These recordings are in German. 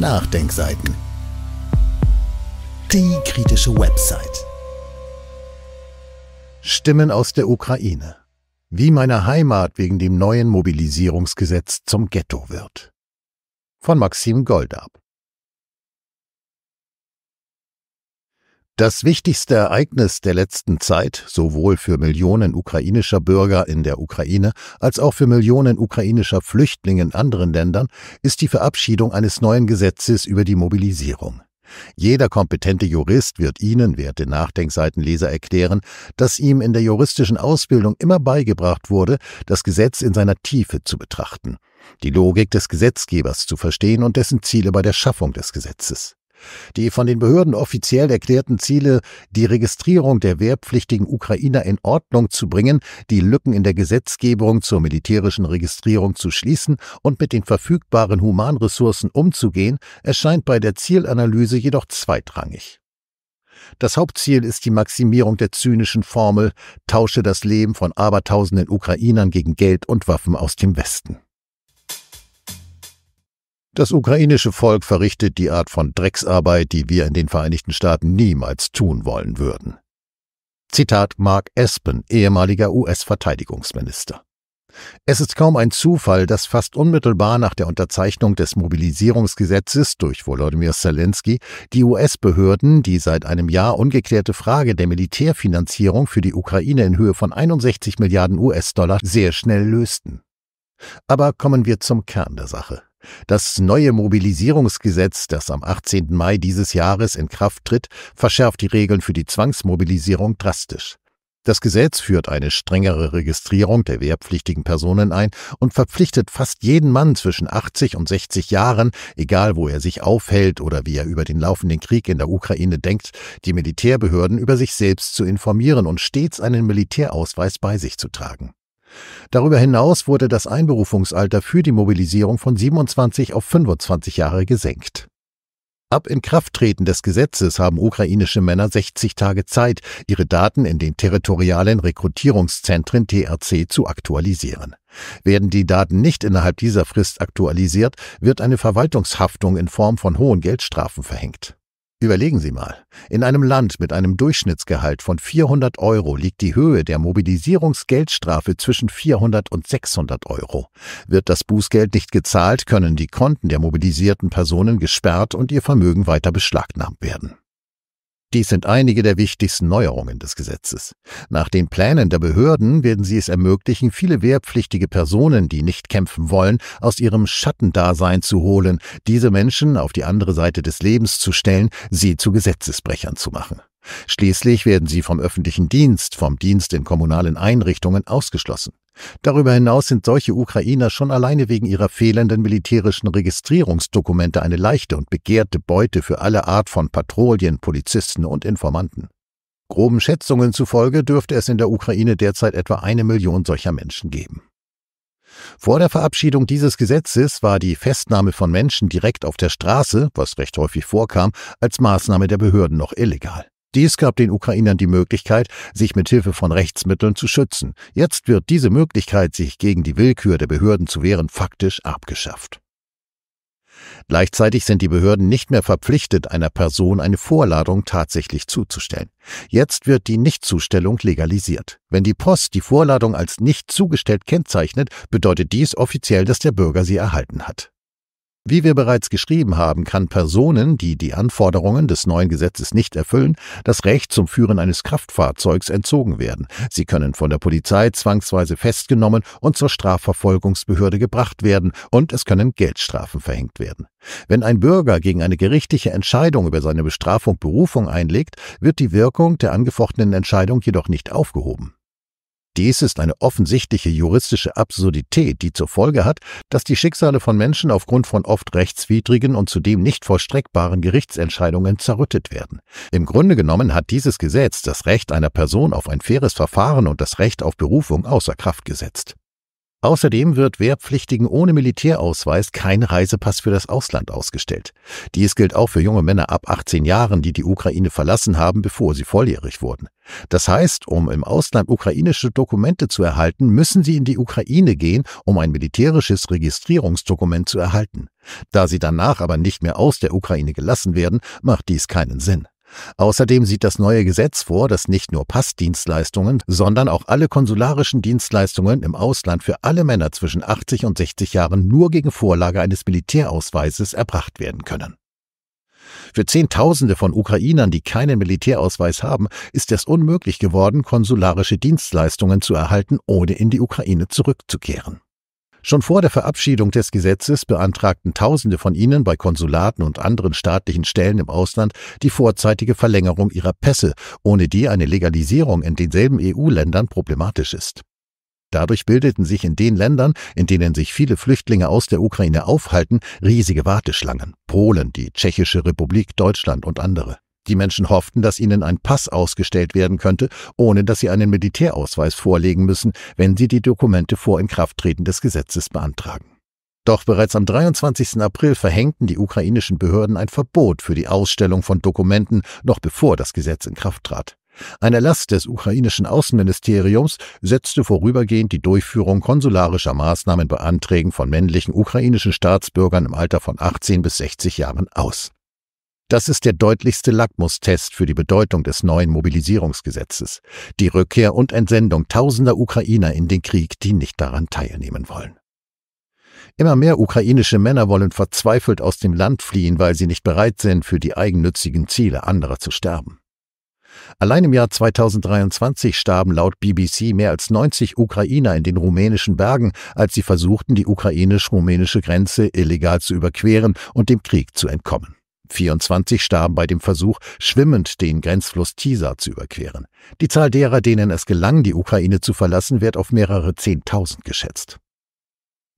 Nachdenkseiten. Die kritische Website. Stimmen aus der Ukraine. Wie meine Heimat wegen dem neuen Mobilisierungsgesetz zum Ghetto wird. Von Maxim Goldab. Das wichtigste Ereignis der letzten Zeit, sowohl für Millionen ukrainischer Bürger in der Ukraine als auch für Millionen ukrainischer Flüchtlinge in anderen Ländern, ist die Verabschiedung eines neuen Gesetzes über die Mobilisierung. Jeder kompetente Jurist wird Ihnen, werte Nachdenkseitenleser, erklären, dass ihm in der juristischen Ausbildung immer beigebracht wurde, das Gesetz in seiner Tiefe zu betrachten, die Logik des Gesetzgebers zu verstehen und dessen Ziele bei der Schaffung des Gesetzes. Die von den Behörden offiziell erklärten Ziele, die Registrierung der wehrpflichtigen Ukrainer in Ordnung zu bringen, die Lücken in der Gesetzgebung zur militärischen Registrierung zu schließen und mit den verfügbaren Humanressourcen umzugehen, erscheint bei der Zielanalyse jedoch zweitrangig. Das Hauptziel ist die Maximierung der zynischen Formel Tausche das Leben von Abertausenden Ukrainern gegen Geld und Waffen aus dem Westen. Das ukrainische Volk verrichtet die Art von Drecksarbeit, die wir in den Vereinigten Staaten niemals tun wollen würden. Zitat Mark Espen, ehemaliger US-Verteidigungsminister. Es ist kaum ein Zufall, dass fast unmittelbar nach der Unterzeichnung des Mobilisierungsgesetzes durch Volodymyr Zelensky die US-Behörden die seit einem Jahr ungeklärte Frage der Militärfinanzierung für die Ukraine in Höhe von 61 Milliarden US-Dollar sehr schnell lösten. Aber kommen wir zum Kern der Sache. Das neue Mobilisierungsgesetz, das am 18. Mai dieses Jahres in Kraft tritt, verschärft die Regeln für die Zwangsmobilisierung drastisch. Das Gesetz führt eine strengere Registrierung der wehrpflichtigen Personen ein und verpflichtet fast jeden Mann zwischen 80 und 60 Jahren, egal wo er sich aufhält oder wie er über den laufenden Krieg in der Ukraine denkt, die Militärbehörden über sich selbst zu informieren und stets einen Militärausweis bei sich zu tragen. Darüber hinaus wurde das Einberufungsalter für die Mobilisierung von 27 auf 25 Jahre gesenkt. Ab Inkrafttreten des Gesetzes haben ukrainische Männer 60 Tage Zeit, ihre Daten in den territorialen Rekrutierungszentren TRC zu aktualisieren. Werden die Daten nicht innerhalb dieser Frist aktualisiert, wird eine Verwaltungshaftung in Form von hohen Geldstrafen verhängt. Überlegen Sie mal, in einem Land mit einem Durchschnittsgehalt von 400 Euro liegt die Höhe der Mobilisierungsgeldstrafe zwischen 400 und 600 Euro. Wird das Bußgeld nicht gezahlt, können die Konten der mobilisierten Personen gesperrt und ihr Vermögen weiter beschlagnahmt werden. Dies sind einige der wichtigsten Neuerungen des Gesetzes. Nach den Plänen der Behörden werden sie es ermöglichen, viele wehrpflichtige Personen, die nicht kämpfen wollen, aus ihrem Schattendasein zu holen, diese Menschen auf die andere Seite des Lebens zu stellen, sie zu Gesetzesbrechern zu machen. Schließlich werden sie vom öffentlichen Dienst, vom Dienst in kommunalen Einrichtungen ausgeschlossen. Darüber hinaus sind solche Ukrainer schon alleine wegen ihrer fehlenden militärischen Registrierungsdokumente eine leichte und begehrte Beute für alle Art von Patrouillen, Polizisten und Informanten. Groben Schätzungen zufolge dürfte es in der Ukraine derzeit etwa eine Million solcher Menschen geben. Vor der Verabschiedung dieses Gesetzes war die Festnahme von Menschen direkt auf der Straße, was recht häufig vorkam, als Maßnahme der Behörden noch illegal. Dies gab den Ukrainern die Möglichkeit, sich mit Hilfe von Rechtsmitteln zu schützen. Jetzt wird diese Möglichkeit, sich gegen die Willkür der Behörden zu wehren, faktisch abgeschafft. Gleichzeitig sind die Behörden nicht mehr verpflichtet, einer Person eine Vorladung tatsächlich zuzustellen. Jetzt wird die Nichtzustellung legalisiert. Wenn die Post die Vorladung als nicht zugestellt kennzeichnet, bedeutet dies offiziell, dass der Bürger sie erhalten hat. Wie wir bereits geschrieben haben, kann Personen, die die Anforderungen des neuen Gesetzes nicht erfüllen, das Recht zum Führen eines Kraftfahrzeugs entzogen werden. Sie können von der Polizei zwangsweise festgenommen und zur Strafverfolgungsbehörde gebracht werden und es können Geldstrafen verhängt werden. Wenn ein Bürger gegen eine gerichtliche Entscheidung über seine Bestrafung Berufung einlegt, wird die Wirkung der angefochtenen Entscheidung jedoch nicht aufgehoben. Dies ist eine offensichtliche juristische Absurdität, die zur Folge hat, dass die Schicksale von Menschen aufgrund von oft rechtswidrigen und zudem nicht vollstreckbaren Gerichtsentscheidungen zerrüttet werden. Im Grunde genommen hat dieses Gesetz das Recht einer Person auf ein faires Verfahren und das Recht auf Berufung außer Kraft gesetzt. Außerdem wird Wehrpflichtigen ohne Militärausweis kein Reisepass für das Ausland ausgestellt. Dies gilt auch für junge Männer ab 18 Jahren, die die Ukraine verlassen haben, bevor sie volljährig wurden. Das heißt, um im Ausland ukrainische Dokumente zu erhalten, müssen sie in die Ukraine gehen, um ein militärisches Registrierungsdokument zu erhalten. Da sie danach aber nicht mehr aus der Ukraine gelassen werden, macht dies keinen Sinn. Außerdem sieht das neue Gesetz vor, dass nicht nur Passdienstleistungen, sondern auch alle konsularischen Dienstleistungen im Ausland für alle Männer zwischen 80 und 60 Jahren nur gegen Vorlage eines Militärausweises erbracht werden können. Für Zehntausende von Ukrainern, die keinen Militärausweis haben, ist es unmöglich geworden, konsularische Dienstleistungen zu erhalten, ohne in die Ukraine zurückzukehren. Schon vor der Verabschiedung des Gesetzes beantragten Tausende von ihnen bei Konsulaten und anderen staatlichen Stellen im Ausland die vorzeitige Verlängerung ihrer Pässe, ohne die eine Legalisierung in denselben EU-Ländern problematisch ist. Dadurch bildeten sich in den Ländern, in denen sich viele Flüchtlinge aus der Ukraine aufhalten, riesige Warteschlangen. Polen, die Tschechische Republik, Deutschland und andere. Die Menschen hofften, dass ihnen ein Pass ausgestellt werden könnte, ohne dass sie einen Militärausweis vorlegen müssen, wenn sie die Dokumente vor Inkrafttreten des Gesetzes beantragen. Doch bereits am 23. April verhängten die ukrainischen Behörden ein Verbot für die Ausstellung von Dokumenten, noch bevor das Gesetz in Kraft trat. Ein Erlass des ukrainischen Außenministeriums setzte vorübergehend die Durchführung konsularischer Maßnahmen bei Anträgen von männlichen ukrainischen Staatsbürgern im Alter von 18 bis 60 Jahren aus. Das ist der deutlichste Lackmustest für die Bedeutung des neuen Mobilisierungsgesetzes, die Rückkehr und Entsendung tausender Ukrainer in den Krieg, die nicht daran teilnehmen wollen. Immer mehr ukrainische Männer wollen verzweifelt aus dem Land fliehen, weil sie nicht bereit sind, für die eigennützigen Ziele anderer zu sterben. Allein im Jahr 2023 starben laut BBC mehr als 90 Ukrainer in den rumänischen Bergen, als sie versuchten, die ukrainisch-rumänische Grenze illegal zu überqueren und dem Krieg zu entkommen. 24 starben bei dem Versuch, schwimmend den Grenzfluss Tisa zu überqueren. Die Zahl derer, denen es gelang, die Ukraine zu verlassen, wird auf mehrere Zehntausend geschätzt.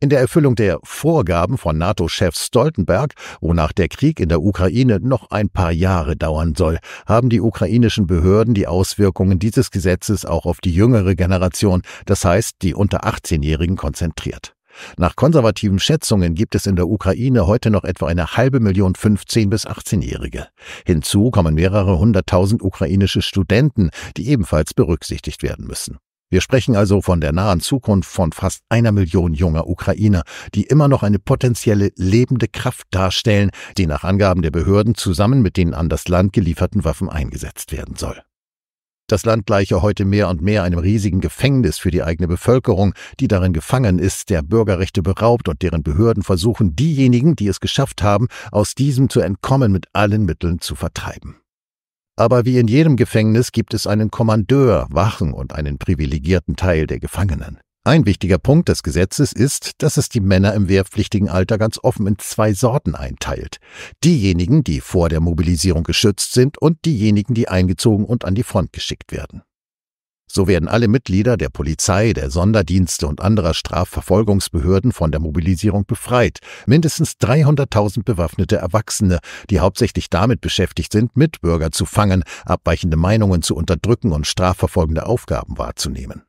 In der Erfüllung der Vorgaben von NATO-Chef Stoltenberg, wonach der Krieg in der Ukraine noch ein paar Jahre dauern soll, haben die ukrainischen Behörden die Auswirkungen dieses Gesetzes auch auf die jüngere Generation, das heißt die unter 18-Jährigen, konzentriert. Nach konservativen Schätzungen gibt es in der Ukraine heute noch etwa eine halbe Million 15- bis 18-Jährige. Hinzu kommen mehrere hunderttausend ukrainische Studenten, die ebenfalls berücksichtigt werden müssen. Wir sprechen also von der nahen Zukunft von fast einer Million junger Ukrainer, die immer noch eine potenzielle lebende Kraft darstellen, die nach Angaben der Behörden zusammen mit den an das Land gelieferten Waffen eingesetzt werden soll. Das Land gleiche heute mehr und mehr einem riesigen Gefängnis für die eigene Bevölkerung, die darin gefangen ist, der Bürgerrechte beraubt und deren Behörden versuchen, diejenigen, die es geschafft haben, aus diesem zu entkommen, mit allen Mitteln zu vertreiben. Aber wie in jedem Gefängnis gibt es einen Kommandeur, Wachen und einen privilegierten Teil der Gefangenen. Ein wichtiger Punkt des Gesetzes ist, dass es die Männer im wehrpflichtigen Alter ganz offen in zwei Sorten einteilt. Diejenigen, die vor der Mobilisierung geschützt sind und diejenigen, die eingezogen und an die Front geschickt werden. So werden alle Mitglieder der Polizei, der Sonderdienste und anderer Strafverfolgungsbehörden von der Mobilisierung befreit. Mindestens 300.000 bewaffnete Erwachsene, die hauptsächlich damit beschäftigt sind, Mitbürger zu fangen, abweichende Meinungen zu unterdrücken und strafverfolgende Aufgaben wahrzunehmen.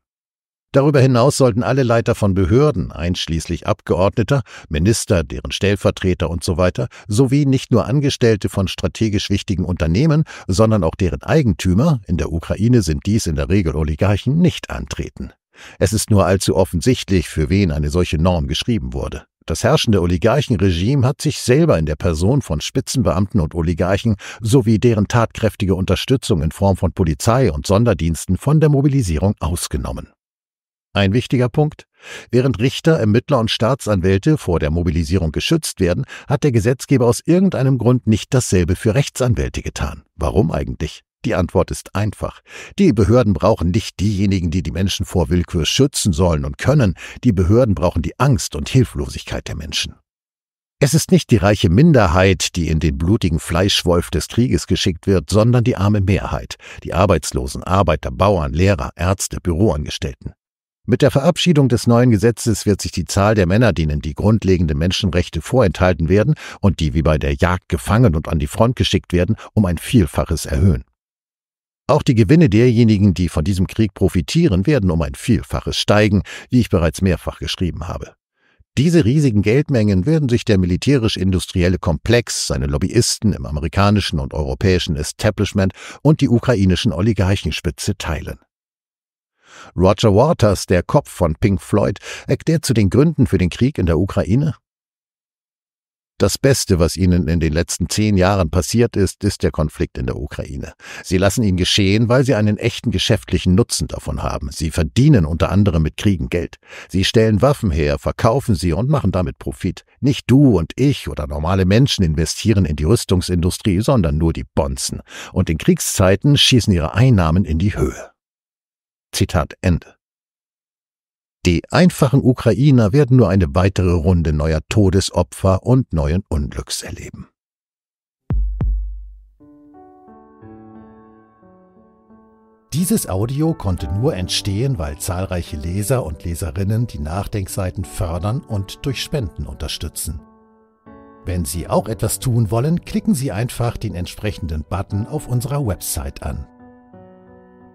Darüber hinaus sollten alle Leiter von Behörden, einschließlich Abgeordneter, Minister, deren Stellvertreter usw., so weiter, sowie nicht nur Angestellte von strategisch wichtigen Unternehmen, sondern auch deren Eigentümer, in der Ukraine sind dies in der Regel Oligarchen, nicht antreten. Es ist nur allzu offensichtlich, für wen eine solche Norm geschrieben wurde. Das herrschende Oligarchenregime hat sich selber in der Person von Spitzenbeamten und Oligarchen sowie deren tatkräftige Unterstützung in Form von Polizei und Sonderdiensten von der Mobilisierung ausgenommen. Ein wichtiger Punkt. Während Richter, Ermittler und Staatsanwälte vor der Mobilisierung geschützt werden, hat der Gesetzgeber aus irgendeinem Grund nicht dasselbe für Rechtsanwälte getan. Warum eigentlich? Die Antwort ist einfach. Die Behörden brauchen nicht diejenigen, die die Menschen vor Willkür schützen sollen und können. Die Behörden brauchen die Angst und Hilflosigkeit der Menschen. Es ist nicht die reiche Minderheit, die in den blutigen Fleischwolf des Krieges geschickt wird, sondern die arme Mehrheit, die Arbeitslosen, Arbeiter, Bauern, Lehrer, Ärzte, Büroangestellten. Mit der Verabschiedung des neuen Gesetzes wird sich die Zahl der Männer, denen die grundlegenden Menschenrechte vorenthalten werden und die wie bei der Jagd gefangen und an die Front geschickt werden, um ein Vielfaches erhöhen. Auch die Gewinne derjenigen, die von diesem Krieg profitieren, werden um ein Vielfaches steigen, wie ich bereits mehrfach geschrieben habe. Diese riesigen Geldmengen werden sich der militärisch-industrielle Komplex, seine Lobbyisten im amerikanischen und europäischen Establishment und die ukrainischen Oligarchenspitze teilen. Roger Waters, der Kopf von Pink Floyd, erklärt zu den Gründen für den Krieg in der Ukraine. Das Beste, was ihnen in den letzten zehn Jahren passiert ist, ist der Konflikt in der Ukraine. Sie lassen ihn geschehen, weil sie einen echten geschäftlichen Nutzen davon haben. Sie verdienen unter anderem mit Kriegen Geld. Sie stellen Waffen her, verkaufen sie und machen damit Profit. Nicht du und ich oder normale Menschen investieren in die Rüstungsindustrie, sondern nur die Bonzen. Und in Kriegszeiten schießen ihre Einnahmen in die Höhe. Zitat Ende. Die einfachen Ukrainer werden nur eine weitere Runde neuer Todesopfer und neuen Unglücks erleben. Dieses Audio konnte nur entstehen, weil zahlreiche Leser und Leserinnen die Nachdenkseiten fördern und durch Spenden unterstützen. Wenn Sie auch etwas tun wollen, klicken Sie einfach den entsprechenden Button auf unserer Website an.